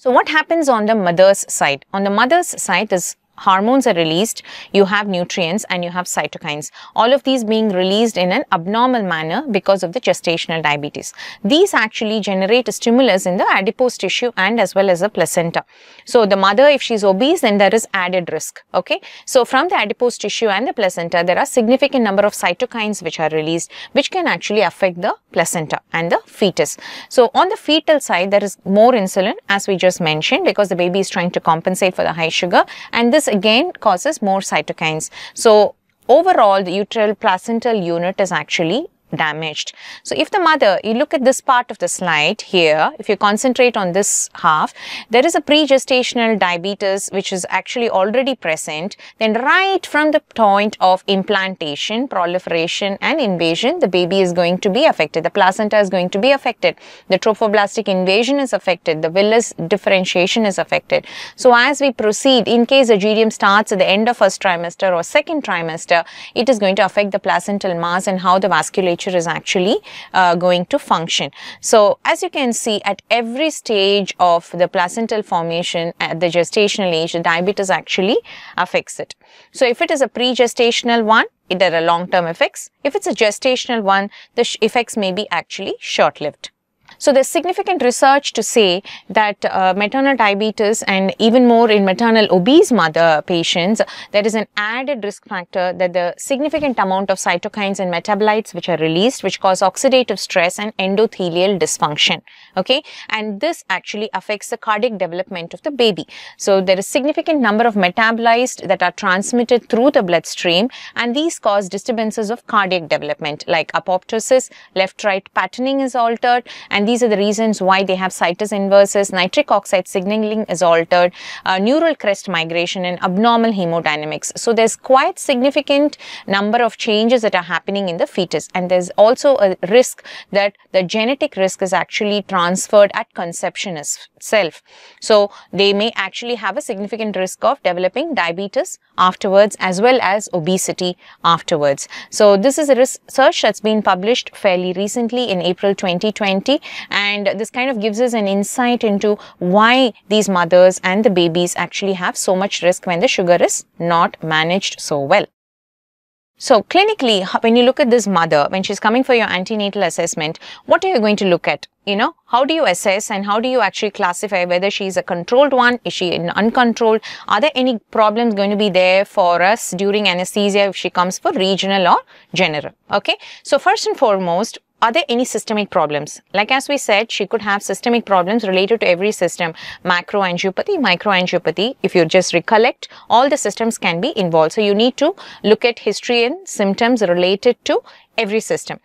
So what happens on the mother's side? On the mother's side is hormones are released, you have nutrients and you have cytokines. All of these being released in an abnormal manner because of the gestational diabetes. These actually generate a stimulus in the adipose tissue and as well as the placenta. So the mother, if she's obese, then there is added risk. Okay. So from the adipose tissue and the placenta, there are significant number of cytokines which are released, which can actually affect the placenta and the fetus. So on the fetal side, there is more insulin as we just mentioned because the baby is trying to compensate for the high sugar and this again causes more cytokines. So overall the uterine placental unit is actually damaged. So if the mother, you look at this part of the slide here, if you concentrate on this half, there is a pre-gestational diabetes which is actually already present. Then right from the point of implantation, proliferation and invasion, the baby is going to be affected. The placenta is going to be affected. The trophoblastic invasion is affected. The villus differentiation is affected. So as we proceed, in case the GDM starts at the end of first trimester or second trimester, it is going to affect the placental mass and how the vasculature is actually uh, going to function. So as you can see at every stage of the placental formation at the gestational age, the diabetes actually affects it. So if it is a pre-gestational one, there are long-term effects. If it's a gestational one, the effects may be actually short-lived. So there's significant research to say that uh, maternal diabetes and even more in maternal obese mother patients, there is an added risk factor that the significant amount of cytokines and metabolites which are released, which cause oxidative stress and endothelial dysfunction. Okay. And this actually affects the cardiac development of the baby. So there is significant number of metabolites that are transmitted through the bloodstream and these cause disturbances of cardiac development like apoptosis, left-right patterning is altered and these are the reasons why they have situs inversus, nitric oxide signaling is altered, uh, neural crest migration and abnormal hemodynamics. So there's quite significant number of changes that are happening in the fetus and there's also a risk that the genetic risk is actually transferred at conception itself. So they may actually have a significant risk of developing diabetes afterwards as well as obesity afterwards. So this is a research that's been published fairly recently in April 2020 and this kind of gives us an insight into why these mothers and the babies actually have so much risk when the sugar is not managed so well. So clinically, when you look at this mother, when she's coming for your antenatal assessment, what are you going to look at? You know, how do you assess and how do you actually classify whether she's a controlled one? Is she in uncontrolled? Are there any problems going to be there for us during anesthesia if she comes for regional or general? Okay. So first and foremost, are there any systemic problems? Like as we said, she could have systemic problems related to every system, macroangiopathy, microangiopathy. If you just recollect, all the systems can be involved. So you need to look at history and symptoms related to every system.